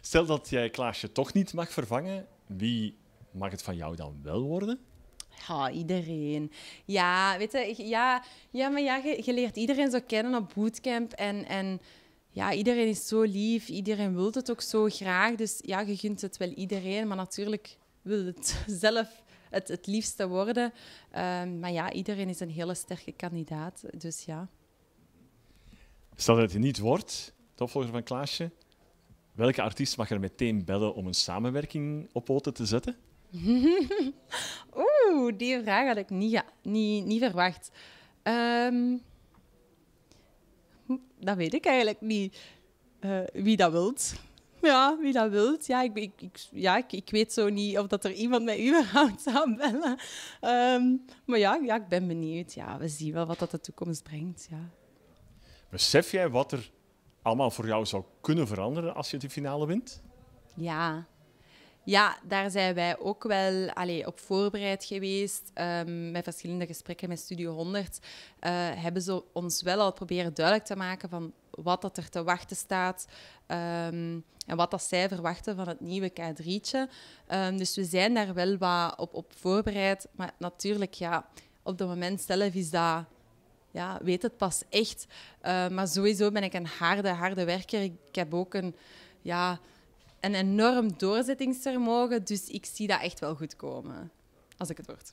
Stel dat jij Klaasje toch niet mag vervangen, wie mag het van jou dan wel worden? Ja, iedereen. Ja, weet je, ja, ja maar ja, je, leert iedereen zo kennen op bootcamp. En, en ja, iedereen is zo lief, iedereen wil het ook zo graag. Dus ja, je gunt het wel iedereen, maar natuurlijk wil het zelf het, het liefste worden. Ehm, maar ja, iedereen is een hele sterke kandidaat, dus ja. Stel dat het niet wordt, de opvolger van Klaasje, Welke artiest mag er meteen bellen om een samenwerking op poten te zetten? Oeh, die vraag had ik niet, ja, niet, niet verwacht. Ehm, dat weet ik eigenlijk niet. Eh, wie dat wilt. Ja, wie dat wilt. Ja, ik, ik, ik ja ik, ik, weet zo niet of dat er iemand u überhaupt zou bellen. Ehm, maar ja, ja, ik ben benieuwd. Ja, we zien wel wat dat de toekomst brengt. Ja. Besef jij wat er allemaal voor jou zou kunnen veranderen als je de finale wint? Ja. Ja, daar zijn wij ook wel allee, op voorbereid geweest. Ehm, met verschillende gesprekken met Studio 100 eh, hebben ze ons wel al proberen duidelijk te maken van wat dat er te wachten staat ehm, en wat dat zij verwachten van het nieuwe kadrietje. Um, ehm, dus we zijn daar wel wat op, op voorbereid. Maar natuurlijk, ja, op het moment zelf is dat ja, weet het pas echt. Eh, maar sowieso ben ik een harde, harde werker. Ik, heb ook een, ja, een enorm doorzettingsvermogen. Dus ik zie dat echt wel goed komen. Als ik het word.